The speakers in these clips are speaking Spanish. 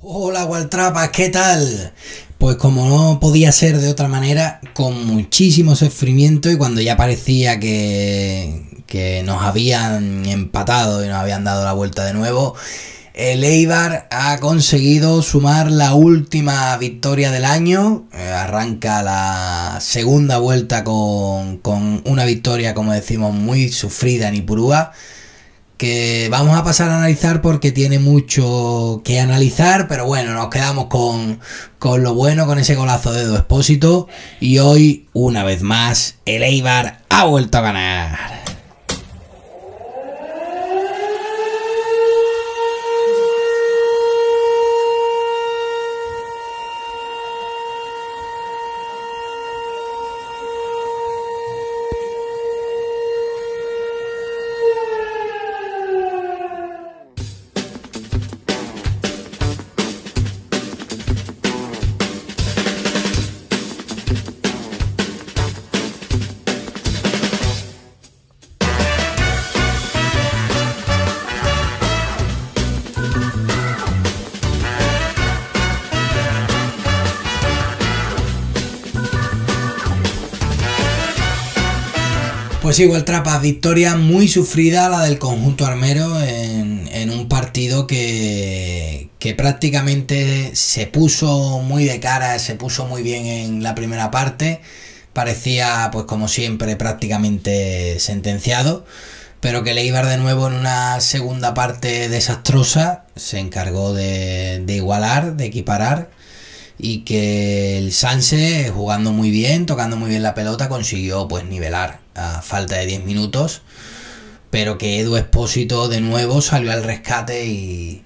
Hola Waltrapas, ¿qué tal? Pues como no podía ser de otra manera, con muchísimo sufrimiento y cuando ya parecía que, que nos habían empatado y nos habían dado la vuelta de nuevo, el Eibar ha conseguido sumar la última victoria del año. Eh, arranca la segunda vuelta con, con, una victoria, como decimos, muy sufrida en Ipurúa que vamos a pasar a analizar porque tiene mucho que analizar, pero bueno, nos quedamos con, con lo bueno, con ese golazo de Expósito y hoy, una vez más, el Eibar ha vuelto a ganar. Pues igual victoria muy sufrida la del conjunto armero en, un partido que, prácticamente se puso muy de cara, se puso muy bien en la primera parte, parecía pues como siempre prácticamente sentenciado, pero que Leibar de nuevo en una segunda parte desastrosa se encargó de, igualar, de equiparar y que el Sanse jugando muy bien, tocando muy bien la pelota, consiguió pues nivelar falta de 10 minutos, pero que Edu Espósito de nuevo salió al rescate y,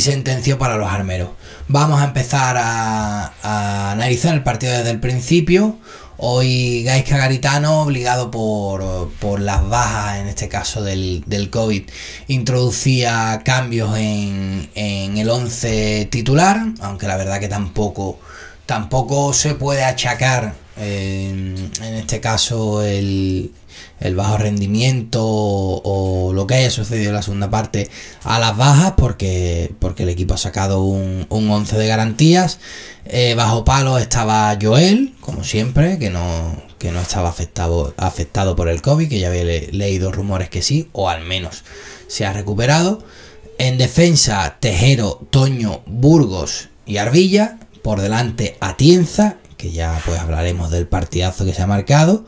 sentenció para los armeros. Vamos a empezar a, analizar el partido desde el principio. Hoy Gaisca Garitano, obligado por, por, las bajas, en este caso del, del COVID, introducía cambios en, en el 11 titular, aunque la verdad que tampoco, tampoco se puede achacar en, este caso el, bajo rendimiento o, lo que haya sucedido en la segunda parte a las bajas porque, porque el equipo ha sacado un, un 11 de garantías. Eh, bajo palo estaba Joel, como siempre, que no, no estaba afectado, afectado por el COVID, que ya había leído rumores que sí, o al menos se ha recuperado. En defensa, Tejero, Toño, Burgos y Arvilla. Por delante, Atienza ya pues hablaremos del partidazo que se ha marcado,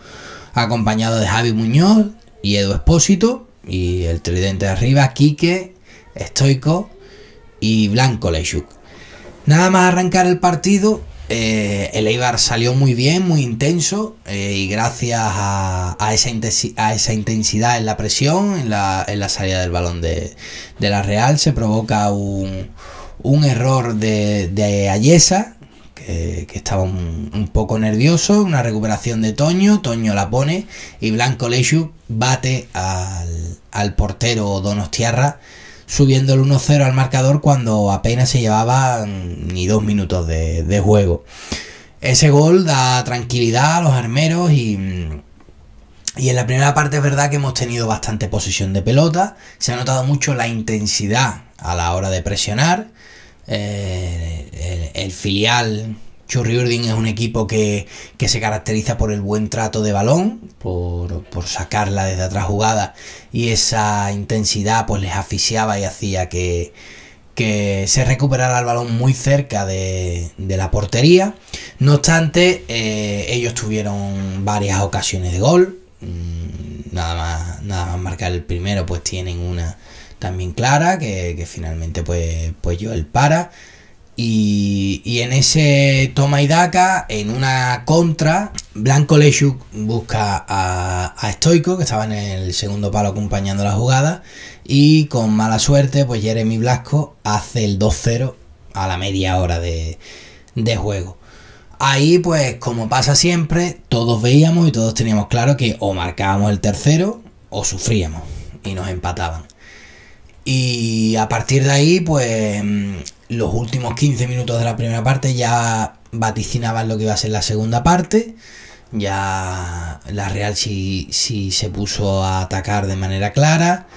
acompañado de Javi Muñoz y Edu Espósito, y el tridente de arriba, Quique, Estoico y Blanco Leishuk. Nada más arrancar el partido, eh, el Eibar salió muy bien, muy intenso, eh, y gracias a, esa intensidad en la presión, en la, salida del balón de, la Real, se provoca un, error de, de Ayesa, que, estaba un, poco nervioso, una recuperación de Toño, Toño la pone y Blanco Lechu bate al, al portero Donostiarra subiendo el 1-0 al marcador cuando apenas se llevaban ni dos minutos de, juego. Ese gol da tranquilidad a los armeros y, y en la primera parte es verdad que hemos tenido bastante posesión de pelota, se ha notado mucho la intensidad a la hora de presionar. Eh, el, filial. Churriurdin es un equipo que, se caracteriza por el buen trato de balón, por, sacarla desde atrás jugada y esa intensidad pues les asfixiaba y hacía que, se recuperara el balón muy cerca de, la portería. No obstante, eh, ellos tuvieron varias ocasiones de gol. Mm, nada más, nada más marcar el primero, pues tienen una también clara, que, finalmente pues, pues yo, el para. Y, en ese toma y daca, en una contra, Blanco Leshuk busca a, a Stoico, que estaba en el segundo palo acompañando la jugada, y con mala suerte, pues Jeremy Blasco hace el 2-0 a la media hora de, de juego. Ahí, pues, como pasa siempre, todos veíamos y todos teníamos claro que o marcábamos el tercero o sufríamos y nos empataban. Y a partir de ahí, pues mm, los últimos 15 minutos de la primera parte ya vaticinaban lo que iba a ser la segunda parte. Ya la Real sí, se puso a atacar de manera clara.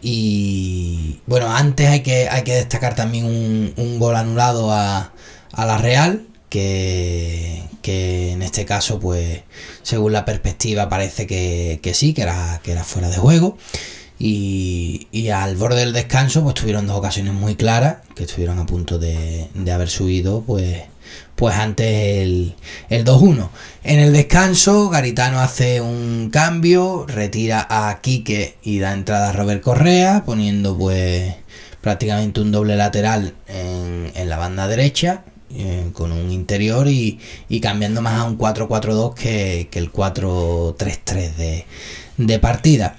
Y bueno, antes hay que, hay que destacar también un, gol anulado a, la Real, que, en este caso, pues según la perspectiva, parece que, sí, que era, que era fuera de juego. Y, al borde del descanso, pues tuvieron dos ocasiones muy claras que estuvieron a punto de, haber subido, pues, pues antes el, 2-1. En el descanso, Garitano hace un cambio, retira a Quique y da entrada a Robert Correa, poniendo pues prácticamente un doble lateral en, la banda derecha. Eh, con un interior y, cambiando más a un 4-4-2 que, el 4-3-3 de partida.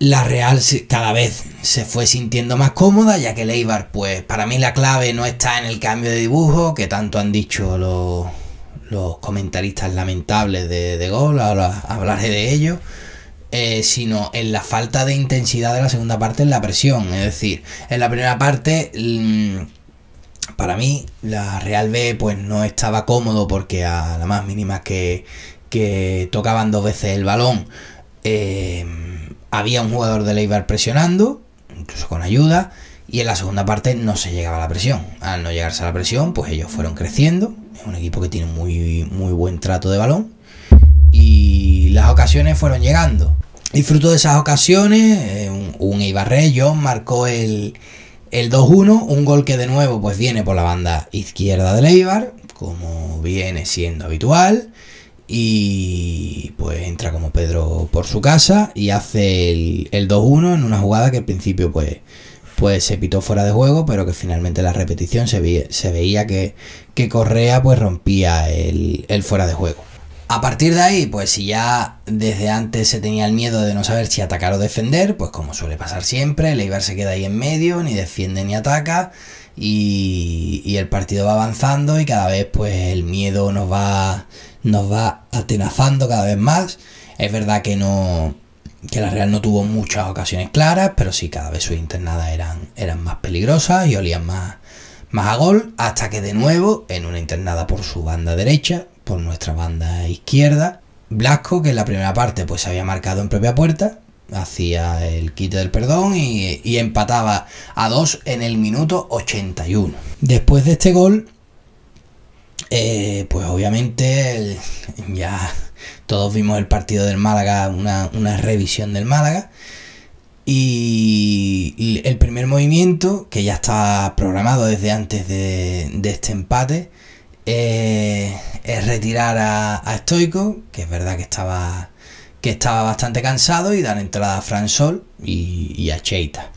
La Real cada vez se fue sintiendo más cómoda, ya que Leibar, pues para mí la clave no está en el cambio de dibujo, que tanto han dicho los, los comentaristas lamentables de, de gol, ahora hablaré de ello, eh, sino en la falta de intensidad de la segunda parte en la presión. Es decir, en la primera parte, mm, para mí, la Real B pues no estaba cómodo porque a la más mínima que, que tocaban dos veces el balón. Eh, había un jugador de Eibar presionando, incluso con ayuda, y en la segunda parte no se llegaba a la presión. Al no llegarse a la presión, pues ellos fueron creciendo. Es un equipo que tiene muy, muy buen trato de balón. Y las ocasiones fueron llegando. Y de esas ocasiones, eh, un, eibar John marcó el, el 2-1, un gol que de nuevo pues viene por la banda izquierda del Eibar, como viene siendo habitual. Y pues entra como Pedro por su casa y hace el, 2-1 en una jugada que al principio pues, pues se pitó fuera de juego, pero que finalmente la repetición se, veía, que, Correa pues rompía el, fuera de juego. A partir de ahí, pues si ya desde antes se tenía el miedo de no saber si atacar o defender, pues como suele pasar siempre, el Eibar se queda ahí en medio, ni defiende ni ataca, y, y el partido va avanzando y cada vez pues el miedo nos va nos va atenazando cada vez más. Es verdad que no que la Real no tuvo muchas ocasiones claras, pero sí cada vez sus internadas eran, eran más peligrosas y olían más, más a gol, hasta que de nuevo, en una internada por su banda derecha, por nuestra banda izquierda, Blasco, que en la primera parte pues se había marcado en propia puerta, hacía el quite del perdón y, y empataba a dos en el minuto 81. Después de este gol, eh, pues obviamente ya todos vimos el partido del Málaga, una, revisión del Málaga. Y, el primer movimiento, que ya está programado desde antes de, este empate, eh, es retirar a, a Stoico, que es verdad que estaba que estaba bastante cansado y dar entrada a Fransol y a Cheita.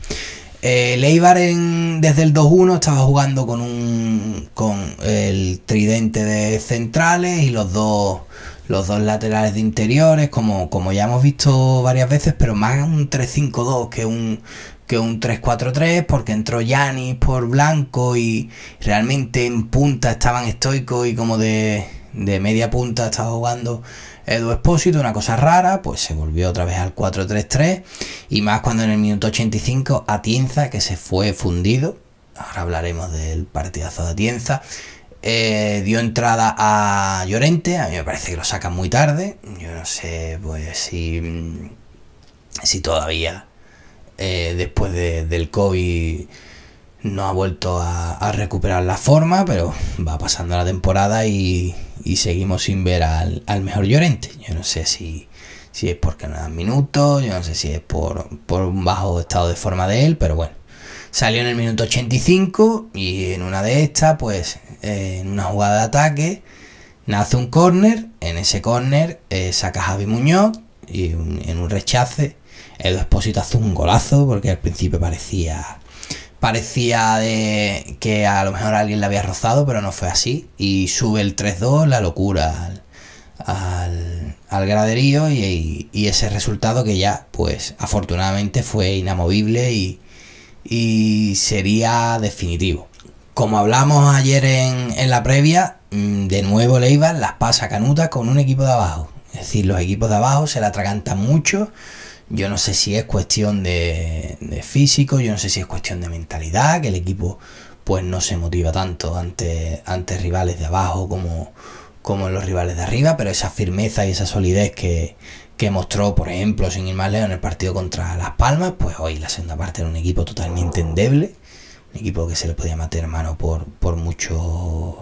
Eh, Leibar en, desde el 2-1 estaba jugando con un con el tridente de centrales y los dos los dos laterales de interiores, como, como ya hemos visto varias veces, pero más un 3-5-2 que un que un 3-4-3 porque entró Yanis por blanco y realmente en punta estaban estoicos y como de, de media punta estaba jugando Edu Espósito, una cosa rara, pues se volvió otra vez al 4-3-3 y más cuando en el minuto 85 Atienza, que se fue fundido, ahora hablaremos del partidazo de Atienza, eh, dio entrada a Llorente, a mí me parece que lo sacan muy tarde, yo no sé pues si, si todavía eh, después del COVID no ha vuelto a, recuperar la forma, pero va pasando la temporada y, y seguimos sin ver al, mejor Llorente. Yo no sé si, es porque no dan minutos, yo no sé si es por, un bajo estado de forma de él, pero bueno. Salió en el minuto 85 y en una de estas, pues eh, en una jugada de ataque, nace un córner. En ese córner eh, saca Javi Muñoz y en un rechace. el Espósito hace un golazo porque al principio parecía parecía de que a lo mejor alguien le había rozado, pero no fue así. Y sube el 3-2, la locura al, graderío y, ese resultado que ya, pues afortunadamente fue inamovible y, sería definitivo. Como hablamos ayer en, en la previa, mm, de nuevo Leiva las pasa canuta con un equipo de abajo. Es decir, los equipos de abajo se la atragantan mucho yo no sé si es cuestión de, físico, yo no sé si es cuestión de mentalidad, que el equipo pues no se motiva tanto ante, rivales de abajo como, como los rivales de arriba, pero esa firmeza y esa solidez que, mostró, por ejemplo, sin ir más lejos, en el partido contra Las Palmas, pues hoy la segunda parte era un equipo totalmente endeble, un equipo que se le podía meter mano por, por muchos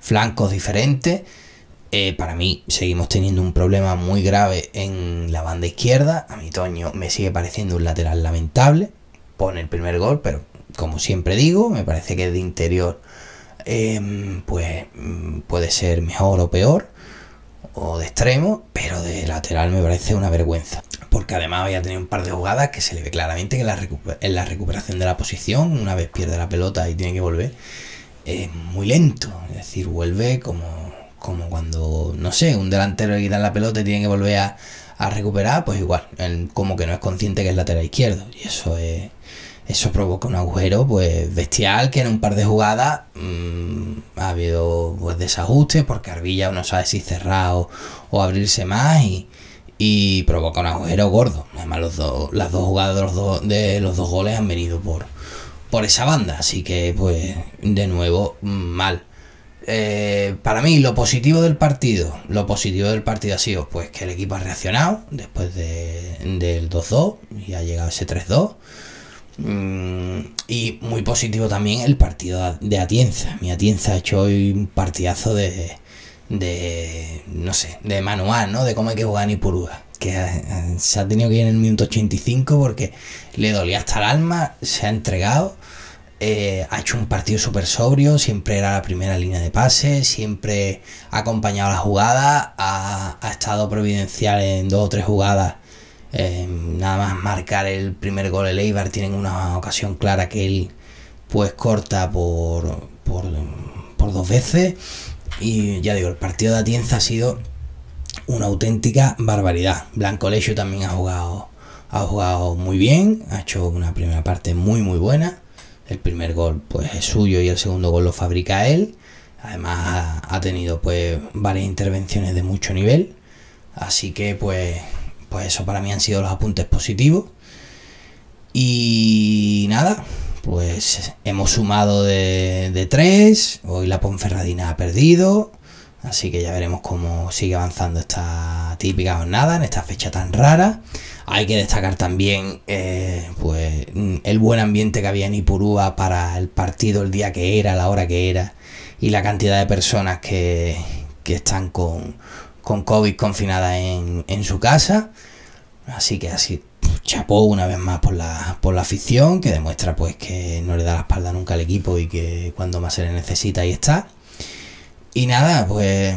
flancos diferentes eh, para mí seguimos teniendo un problema muy grave en la banda izquierda. A mi Toño me sigue pareciendo un lateral lamentable. Pone el primer gol, pero como siempre digo, me parece que de interior em, pues mm, puede ser mejor o peor o de extremo, pero de lateral me parece una vergüenza. Porque además había tenido un par de jugadas que se le ve claramente que en la, recuperación de la posición, una vez pierde la pelota y tiene que volver, es muy lento. Es decir, vuelve como como cuando, no sé, un delantero le quita la pelota y tiene que volver a, recuperar, pues igual, como que no es consciente que es lateral izquierdo. Y eso es, eso provoca un agujero pues bestial que en un par de jugadas mm, ha habido pues desajustes porque Arbilla no sabe si cerrar o, abrirse más y, provoca un agujero gordo. Además los las dos jugadas de los, los dos goles han venido por, por esa banda, así que pues de nuevo mm, mal. Eh, para mí, lo positivo del partido, lo positivo del partido ha sido pues que el equipo ha reaccionado después del 2-2 y ha llegado ese 3-2. Mm, y muy positivo también el partido de Atienza. Mi Atienza ha hecho hoy un partidazo de, no sé, de manual, ¿no? De cómo hay que jugar ni Ipurúa. Que eh, se ha tenido que ir en el minuto 85 porque le dolía hasta el alma, se ha entregado eh, ha hecho un partido súper sobrio, siempre era la primera línea de pase, siempre ha acompañado la jugada, ha, estado providencial en dos o tres jugadas. Eh, nada más marcar el primer gol el Eibar, tienen una ocasión clara que él pues corta por, dos veces. Y ya digo, el partido de Atienza ha sido una auténtica barbaridad. Blanco Lecho también ha jugado, ha jugado muy bien, ha hecho una primera parte muy muy buena. El primer gol pues es suyo y el segundo gol lo fabrica él. Además ha tenido pues varias intervenciones de mucho nivel. Así que pues, pues eso para mí han sido los apuntes positivos. Y nada, pues hemos sumado de, de tres. Hoy la Ponferradina ha perdido. Así que ya veremos cómo sigue avanzando esta típica jornada en esta fecha tan rara. Hay que destacar también eh, pues, el buen ambiente que había en Ipurúa para el partido el día que era, la hora que era y la cantidad de personas que, están con, con COVID confinadas en, su casa. Así que así chapó una vez más por la, por la afición que demuestra pues que no le da la espalda nunca al equipo y que cuando más se le necesita ahí está. Y nada, pues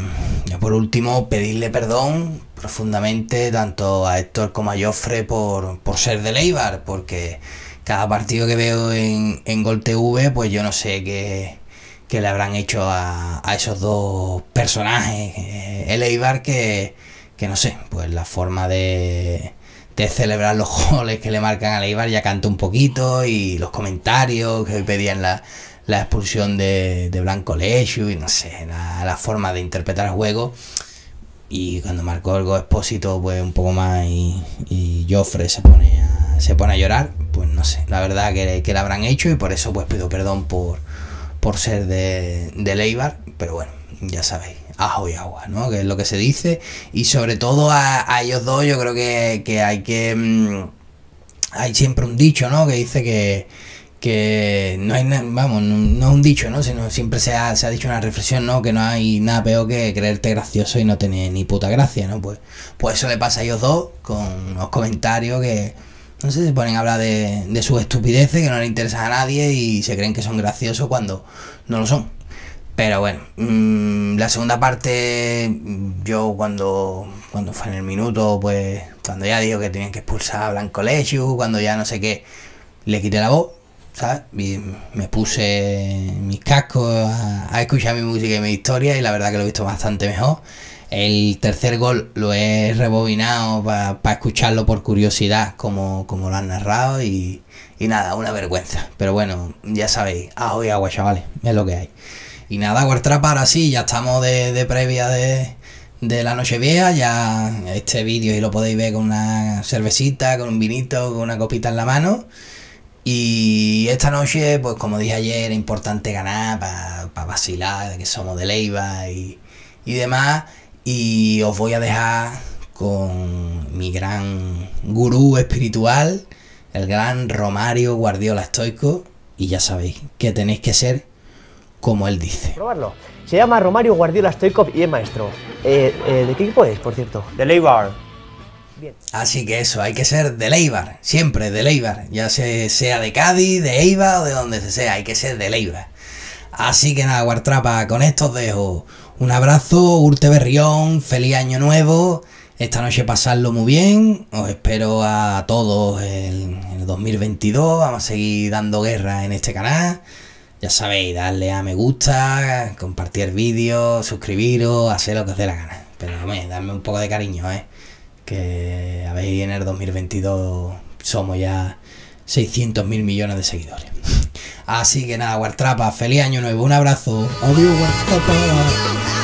ya por último pedirle perdón profundamente tanto a Héctor como a Joffre por, por ser de Leibar, porque cada partido que veo en, en Gol pues yo no sé qué, le habrán hecho a, esos dos personajes. Eh, el Eibar que, no sé, pues la forma de, de celebrar los goles que le marcan a Leibar, ya canta un poquito y los comentarios que pedían la, expulsión de, Blanco Lechu y no sé, la, la forma de interpretar el juego y cuando marcó algo Expósito, pues un poco más y, y Joffre se pone, a, se pone a llorar, pues no sé, la verdad que, que la habrán hecho y por eso pues pido perdón por, por ser de, de Leibar, pero bueno, ya sabéis, ajo y agua, ¿no? Que es lo que se dice. Y sobre todo a, ellos dos, yo creo que, hay que... Mm, hay siempre un dicho, ¿no? Que dice que, que no hay vamos, no, es un dicho, ¿no? Sino siempre se ha, se ha dicho una reflexión, ¿no? Que no hay nada peor que creerte gracioso y no tener ni puta gracia, ¿no? Pues, pues eso le pasa a ellos dos con los comentarios que, no sé, se ponen a hablar de, de sus estupideces, que no le interesan a nadie y se creen que son graciosos cuando no lo son. Pero bueno, mm, la segunda parte, yo cuando, cuando fue en el minuto, pues cuando ya dijo que tenían que expulsar a Blanco Lechu, cuando ya no sé qué, le quité la voz me puse mis cascos a, escuchar mi música y mi historia y la verdad que lo he visto bastante mejor. El tercer gol lo he rebobinado para escucharlo por curiosidad, como, como lo han narrado, y, nada, una vergüenza. Pero bueno, ya sabéis, ajo y agua, chavales, es lo que hay. Y nada, guardrapa, ahora sí, ya estamos de, previa de, la noche vieja. Ya este vídeo y lo podéis ver con una cervecita, con un vinito, con una copita en la mano. Y esta noche, pues como dije ayer, era importante ganar para vacilar que somos de Leiva y, demás. Y os voy a dejar con mi gran gurú espiritual, el gran Romario Guardiola Estoico. Y ya sabéis que tenéis que ser como él dice. Se llama Romario Guardiola Stoikov y es maestro. Eh, eh, ¿De qué equipo es, por cierto? De Leibar. Así que eso, hay que ser de Leibar, siempre de Leibar, ya sea, de Cádiz, de Eibar o de donde se sea, hay que ser de Leibar. Así que nada, Guartrapa, con esto os dejo. Un abrazo, Urte Berrión, feliz año nuevo. Esta noche pasarlo muy bien. Os espero a todos en el, 2022. Vamos a seguir dando guerra en este canal. Ya sabéis, darle a me gusta, compartir vídeos, suscribiros, hacer lo que os dé la gana. Pero hombre, darme un poco de cariño, ¿eh? que a ver, en el 2022 somos ya 600 mil millones de seguidores. Así que nada, Wartrapa, feliz año nuevo, un abrazo, adiós Guartrapa.